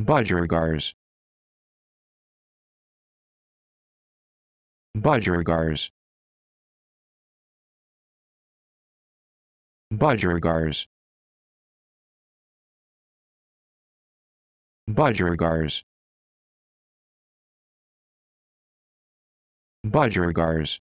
Budgerigars. Budgerigars. Budgerigars. Budgerigars. Budgerigars.